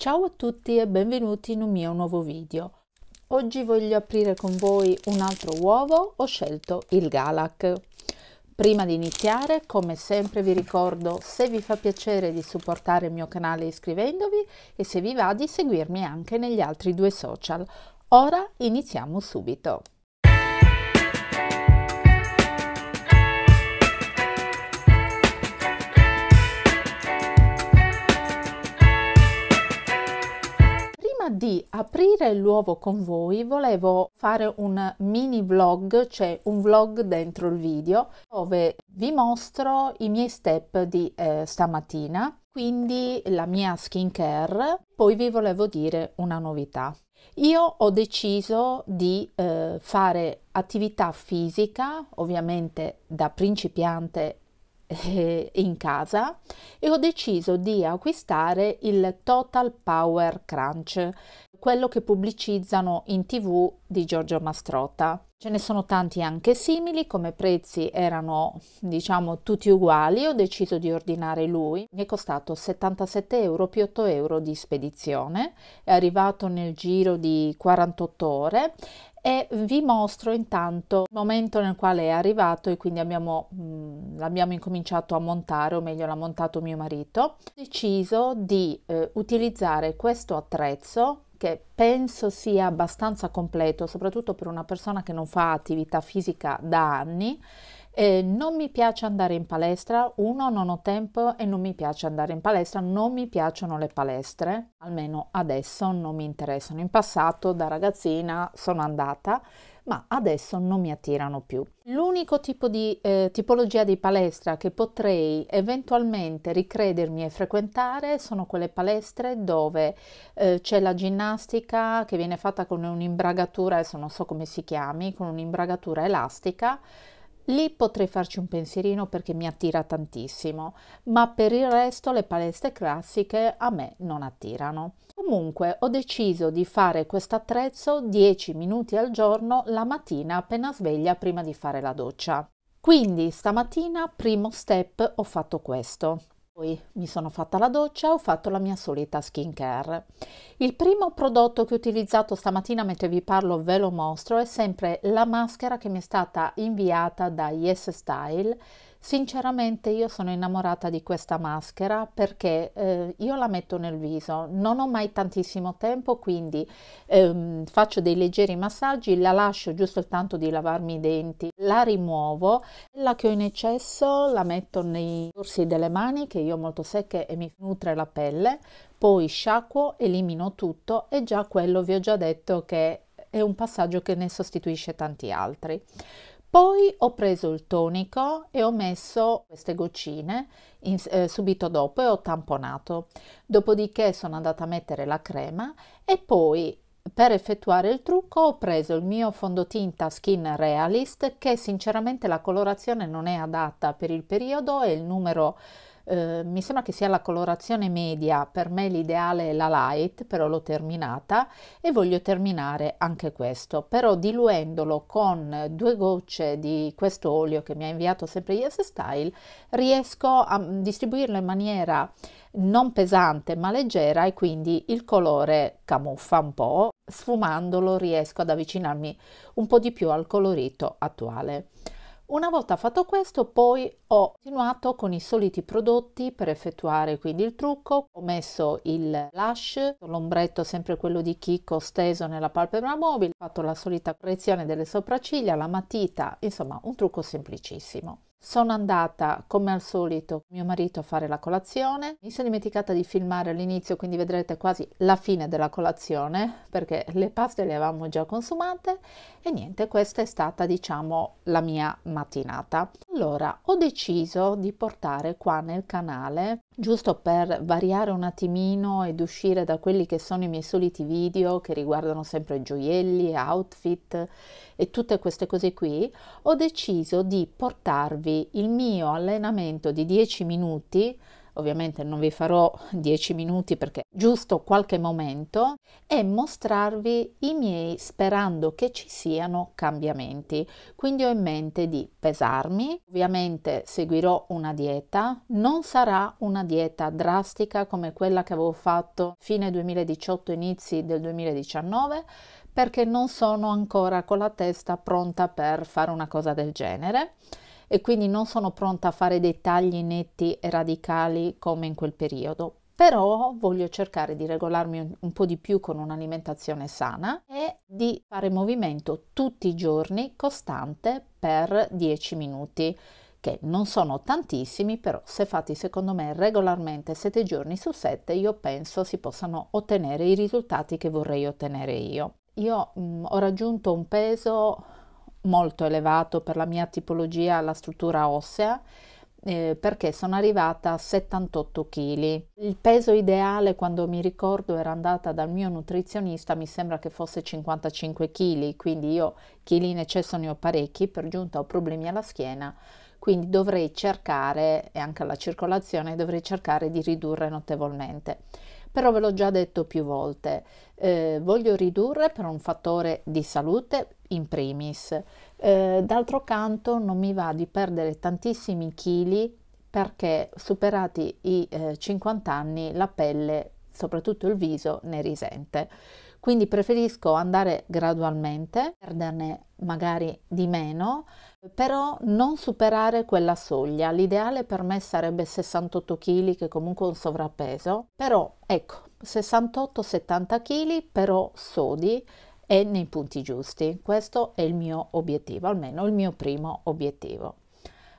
Ciao a tutti e benvenuti in un mio nuovo video. Oggi voglio aprire con voi un altro uovo, ho scelto il Galak. Prima di iniziare, come sempre vi ricordo, se vi fa piacere di supportare il mio canale iscrivendovi e se vi va di seguirmi anche negli altri due social. Ora iniziamo subito. mangiare l'uovo con voi volevo fare un mini vlog, cioè un vlog dentro il video, dove vi mostro i miei step di eh, stamattina, quindi la mia skincare, poi vi volevo dire una novità. Io ho deciso di eh, fare attività fisica, ovviamente da principiante eh, in casa e ho deciso di acquistare il Total Power Crunch quello che pubblicizzano in tv di Giorgio Mastrota. Ce ne sono tanti anche simili, come prezzi erano diciamo tutti uguali, ho deciso di ordinare lui. Mi è costato 77 euro più 8 euro di spedizione, è arrivato nel giro di 48 ore e vi mostro intanto il momento nel quale è arrivato e quindi abbiamo, mm, l'abbiamo incominciato a montare, o meglio l'ha montato mio marito. Ho deciso di eh, utilizzare questo attrezzo che penso sia abbastanza completo, soprattutto per una persona che non fa attività fisica da anni. Eh, non mi piace andare in palestra, uno non ho tempo e non mi piace andare in palestra, non mi piacciono le palestre, almeno adesso non mi interessano. In passato da ragazzina sono andata, ma adesso non mi attirano più. L'unico tipo di eh, tipologia di palestra che potrei eventualmente ricredermi e frequentare sono quelle palestre dove eh, c'è la ginnastica che viene fatta con un'imbragatura, adesso non so come si chiami, con un'imbragatura elastica. Lì potrei farci un pensierino perché mi attira tantissimo, ma per il resto le palestre classiche a me non attirano. Comunque ho deciso di fare questo attrezzo 10 minuti al giorno la mattina appena sveglia prima di fare la doccia. Quindi stamattina primo step ho fatto questo. Poi mi sono fatta la doccia, ho fatto la mia solita skincare. Il primo prodotto che ho utilizzato stamattina mentre vi parlo ve lo mostro è sempre la maschera che mi è stata inviata da Yes Style Sinceramente io sono innamorata di questa maschera perché eh, io la metto nel viso, non ho mai tantissimo tempo quindi ehm, faccio dei leggeri massaggi, la lascio giusto il tanto di lavarmi i denti, la rimuovo, la che ho in eccesso la metto nei dorsi delle mani che io ho molto secche e mi nutre la pelle, poi sciacquo, elimino tutto e già quello vi ho già detto che è un passaggio che ne sostituisce tanti altri. Poi ho preso il tonico e ho messo queste goccine in, eh, subito dopo e ho tamponato. Dopodiché sono andata a mettere la crema e poi per effettuare il trucco ho preso il mio fondotinta Skin Realist che sinceramente la colorazione non è adatta per il periodo e il numero eh, mi sembra che sia la colorazione media, per me l'ideale è la light, però l'ho terminata e voglio terminare anche questo, però diluendolo con due gocce di questo olio che mi ha inviato sempre Yes Style, riesco a mm, distribuirlo in maniera non pesante ma leggera e quindi il colore camuffa un po', sfumandolo riesco ad avvicinarmi un po' di più al colorito attuale. Una volta fatto questo poi ho continuato con i soliti prodotti per effettuare quindi il trucco, ho messo il lash, l'ombretto sempre quello di chicco steso nella palpebra mobile, ho fatto la solita correzione delle sopracciglia, la matita, insomma un trucco semplicissimo. Sono andata come al solito mio marito a fare la colazione, mi sono dimenticata di filmare all'inizio quindi vedrete quasi la fine della colazione perché le paste le avevamo già consumate e niente questa è stata diciamo la mia mattinata. Allora ho deciso di portare qua nel canale Giusto per variare un attimino ed uscire da quelli che sono i miei soliti video che riguardano sempre gioielli, outfit e tutte queste cose qui, ho deciso di portarvi il mio allenamento di 10 minuti ovviamente non vi farò 10 minuti perché giusto qualche momento, e mostrarvi i miei sperando che ci siano cambiamenti. Quindi ho in mente di pesarmi, ovviamente seguirò una dieta, non sarà una dieta drastica come quella che avevo fatto fine 2018, inizi del 2019, perché non sono ancora con la testa pronta per fare una cosa del genere e quindi non sono pronta a fare dei tagli netti e radicali come in quel periodo. Però voglio cercare di regolarmi un, un po' di più con un'alimentazione sana e di fare movimento tutti i giorni costante per 10 minuti che non sono tantissimi, però se fatti secondo me regolarmente 7 giorni su 7, io penso si possano ottenere i risultati che vorrei ottenere io. Io mh, ho raggiunto un peso molto elevato per la mia tipologia, la struttura ossea, eh, perché sono arrivata a 78 kg. Il peso ideale quando mi ricordo era andata dal mio nutrizionista, mi sembra che fosse 55 kg, quindi io chili in eccesso ne ho parecchi, per giunta ho problemi alla schiena, quindi dovrei cercare, e anche alla circolazione, dovrei cercare di ridurre notevolmente però ve l'ho già detto più volte, eh, voglio ridurre per un fattore di salute in primis, eh, d'altro canto non mi va di perdere tantissimi chili perché superati i eh, 50 anni la pelle, soprattutto il viso, ne risente. Quindi preferisco andare gradualmente, perderne magari di meno, però non superare quella soglia, l'ideale per me sarebbe 68 kg che comunque un sovrappeso, però ecco 68-70 kg però sodi e nei punti giusti, questo è il mio obiettivo, almeno il mio primo obiettivo.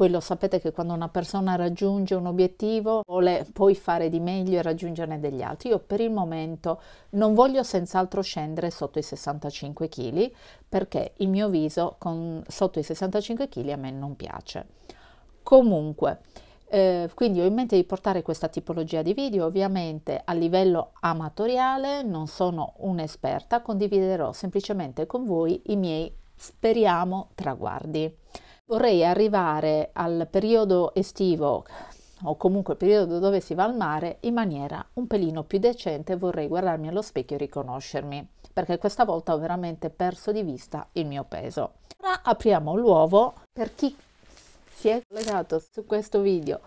Poi lo sapete che quando una persona raggiunge un obiettivo vuole poi fare di meglio e raggiungerne degli altri. Io per il momento non voglio senz'altro scendere sotto i 65 kg perché il mio viso con, sotto i 65 kg a me non piace. Comunque, eh, quindi ho in mente di portare questa tipologia di video, ovviamente a livello amatoriale, non sono un'esperta, condividerò semplicemente con voi i miei speriamo traguardi vorrei arrivare al periodo estivo o comunque il periodo dove si va al mare in maniera un pelino più decente vorrei guardarmi allo specchio e riconoscermi perché questa volta ho veramente perso di vista il mio peso ora apriamo l'uovo per chi si è collegato su questo video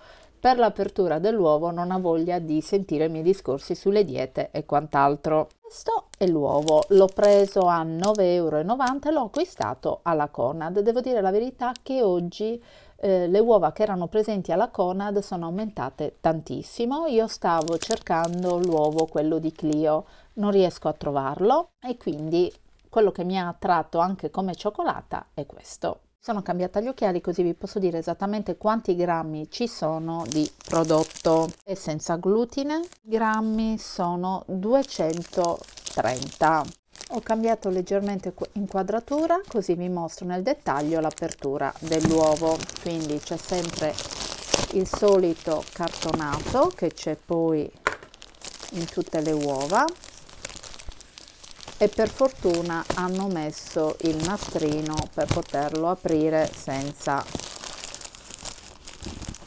per l'apertura dell'uovo non ha voglia di sentire i miei discorsi sulle diete e quant'altro. Questo è l'uovo, l'ho preso a 9,90 euro e l'ho acquistato alla Conad. Devo dire la verità che oggi eh, le uova che erano presenti alla Conad sono aumentate tantissimo. Io stavo cercando l'uovo, quello di Clio, non riesco a trovarlo e quindi quello che mi ha attratto anche come cioccolata è questo sono cambiata gli occhiali così vi posso dire esattamente quanti grammi ci sono di prodotto e senza glutine grammi sono 230 ho cambiato leggermente inquadratura così vi mostro nel dettaglio l'apertura dell'uovo quindi c'è sempre il solito cartonato che c'è poi in tutte le uova e per fortuna hanno messo il nastrino per poterlo aprire senza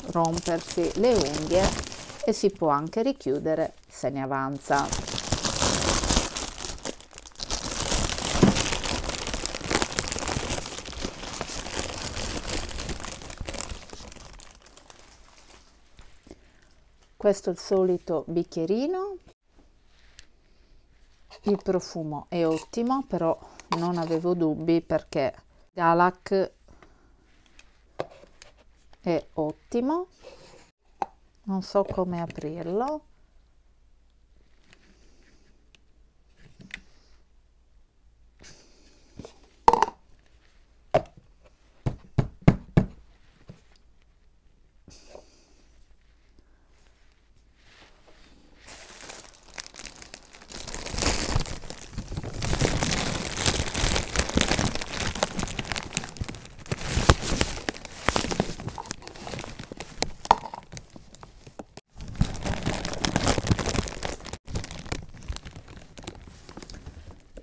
rompersi le unghie e si può anche richiudere se ne avanza. Questo è il solito bicchierino il profumo è ottimo però non avevo dubbi perché Galak è ottimo non so come aprirlo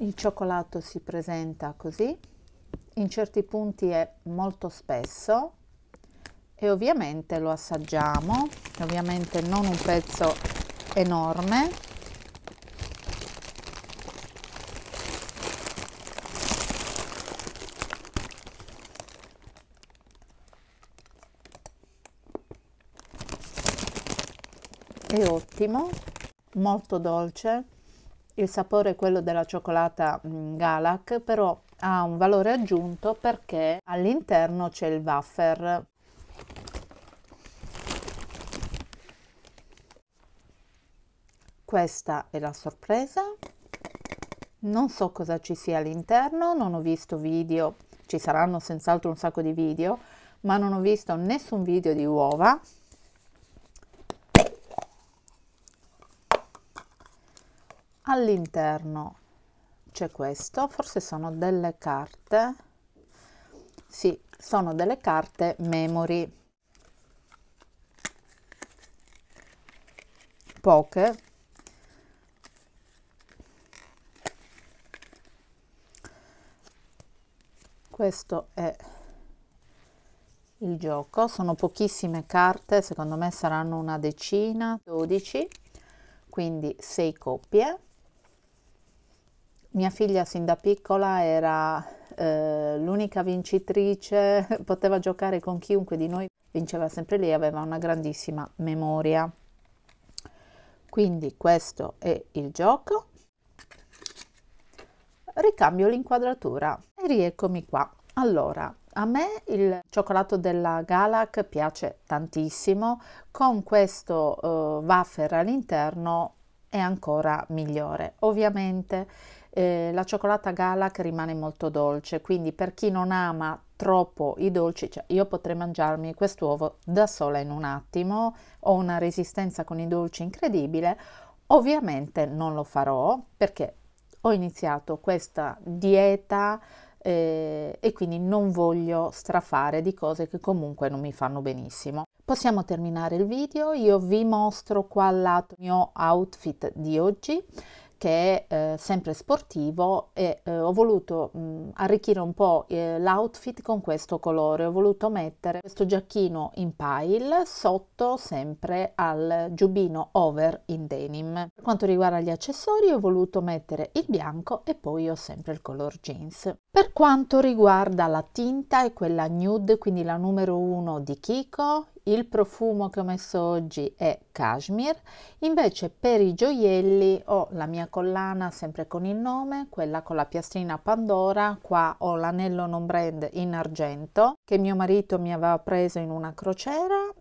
il cioccolato si presenta così in certi punti è molto spesso e ovviamente lo assaggiamo ovviamente non un pezzo enorme è ottimo molto dolce il sapore è quello della cioccolata mm, Galak, però ha un valore aggiunto perché all'interno c'è il wafer. Questa è la sorpresa. Non so cosa ci sia all'interno, non ho visto video, ci saranno senz'altro un sacco di video, ma non ho visto nessun video di uova all'interno c'è questo forse sono delle carte sì sono delle carte memory poche questo è il gioco sono pochissime carte secondo me saranno una decina 12 quindi 6 coppie mia figlia sin da piccola era eh, l'unica vincitrice, poteva giocare con chiunque di noi, vinceva sempre lei, aveva una grandissima memoria. Quindi questo è il gioco. Ricambio l'inquadratura e rieccomi qua. Allora, a me il cioccolato della Galak piace tantissimo, con questo eh, wafer all'interno è ancora migliore. Ovviamente eh, la cioccolata Galak rimane molto dolce, quindi per chi non ama troppo i dolci, cioè io potrei mangiarmi quest'uovo da sola in un attimo, ho una resistenza con i dolci incredibile, ovviamente non lo farò perché ho iniziato questa dieta eh, e quindi non voglio strafare di cose che comunque non mi fanno benissimo. Possiamo terminare il video, io vi mostro qua al lato il mio outfit di oggi che è eh, sempre sportivo e eh, ho voluto mh, mm, arricchire un po' eh, l'outfit con questo colore, ho voluto mettere questo giacchino in pile sotto sempre al giubbino over in denim. Per quanto riguarda gli accessori ho voluto mettere il bianco e poi ho sempre il color jeans. Per quanto riguarda la tinta è quella nude, quindi la numero 1 di Kiko, il profumo che ho messo oggi è cashmere, invece per i gioielli ho la mia collana sempre con il nome, quella con la piastrina Pandora, qua ho l'anello non brand in argento che mio marito mi aveva preso in una crociera,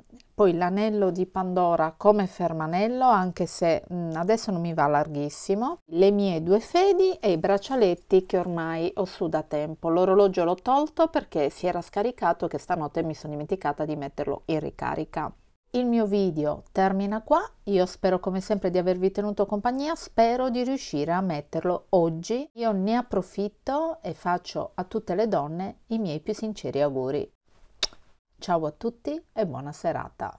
poi l'anello di Pandora come fermanello, anche se mh, adesso non mi va larghissimo. Le mie due fedi e i braccialetti che ormai ho su da tempo. L'orologio l'ho tolto perché si era scaricato che stanotte mi sono dimenticata di metterlo in ricarica. Il mio video termina qua, io spero come sempre di avervi tenuto compagnia, spero di riuscire a metterlo oggi. Io ne approfitto e faccio a tutte le donne i miei più sinceri auguri. Ciao a tutti e buona serata.